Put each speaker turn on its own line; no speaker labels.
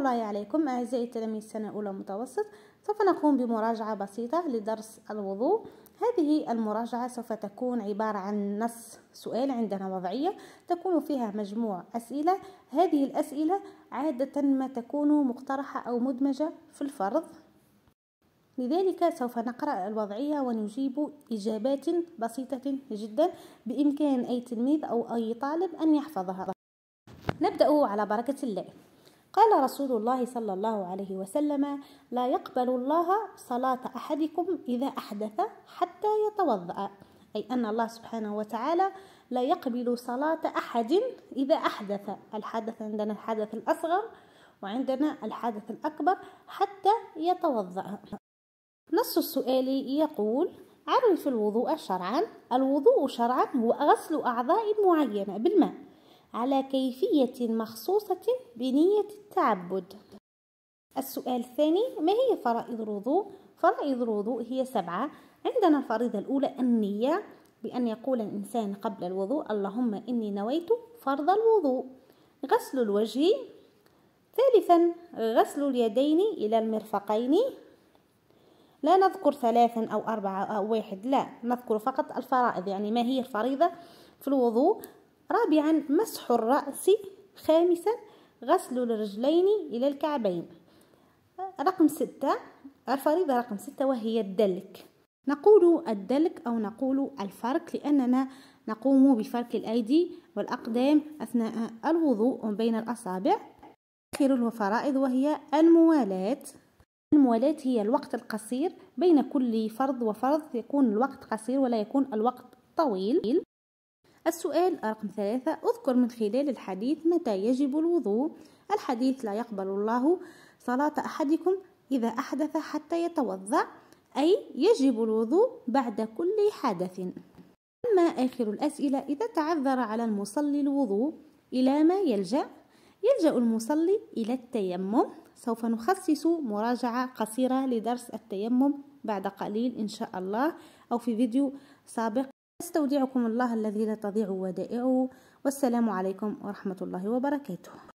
الله عليكم أعزائي التلاميذ سنة أولى متوسط سوف نقوم بمراجعة بسيطة لدرس الوضوء هذه المراجعة سوف تكون عبارة عن نص سؤال عندنا وضعية تكون فيها مجموع أسئلة هذه الأسئلة عادة ما تكون مقترحة أو مدمجة في الفرض لذلك سوف نقرأ الوضعية ونجيب إجابات بسيطة جدا بإمكان أي تلميذ أو أي طالب أن يحفظها نبدأ على بركة الله قال رسول الله صلى الله عليه وسلم لا يقبل الله صلاة أحدكم إذا أحدث حتى يتوضأ أي أن الله سبحانه وتعالى لا يقبل صلاة أحد إذا أحدث الحدث عندنا الحدث الأصغر وعندنا الحدث الأكبر حتى يتوضأ نص السؤال يقول عرف الوضوء شرعا الوضوء شرعا هو غسل أعضاء معينة بالماء على كيفية مخصوصة بنية التعبد السؤال الثاني ما هي فرائض الوضوء؟ فرائض الوضوء هي سبعة عندنا الفريضة الأولى النية بأن يقول الإنسان قبل الوضوء اللهم إني نويت فرض الوضوء غسل الوجه ثالثا غسل اليدين إلى المرفقين لا نذكر ثلاثا أو أربعة أو واحد لا نذكر فقط الفرائض يعني ما هي الفريضة في الوضوء رابعا مسح الرأس خامسا غسل الرجلين إلى الكعبين رقم ستة الفريضة رقم ستة وهي الدلك نقول الدلك أو نقول الفرك لأننا نقوم بفرك الأيدي والأقدام أثناء الوضوء بين الأصابع آخر الفرائض وهي الموالاة الموالاة هي الوقت القصير بين كل فرض وفرض يكون الوقت قصير ولا يكون الوقت طويل السؤال رقم ثلاثة اذكر من خلال الحديث متى يجب الوضوء الحديث لا يقبل الله صلاة أحدكم إذا أحدث حتى يتوضأ أي يجب الوضوء بعد كل حدث أما آخر الأسئلة إذا تعذر على المصلي الوضوء إلى ما يلجأ يلجأ المصلي إلى التيمم سوف نخصص مراجعة قصيرة لدرس التيمم بعد قليل إن شاء الله أو في فيديو سابق استودعكم الله الذي لا تضيع ودائعه والسلام عليكم ورحمة الله وبركاته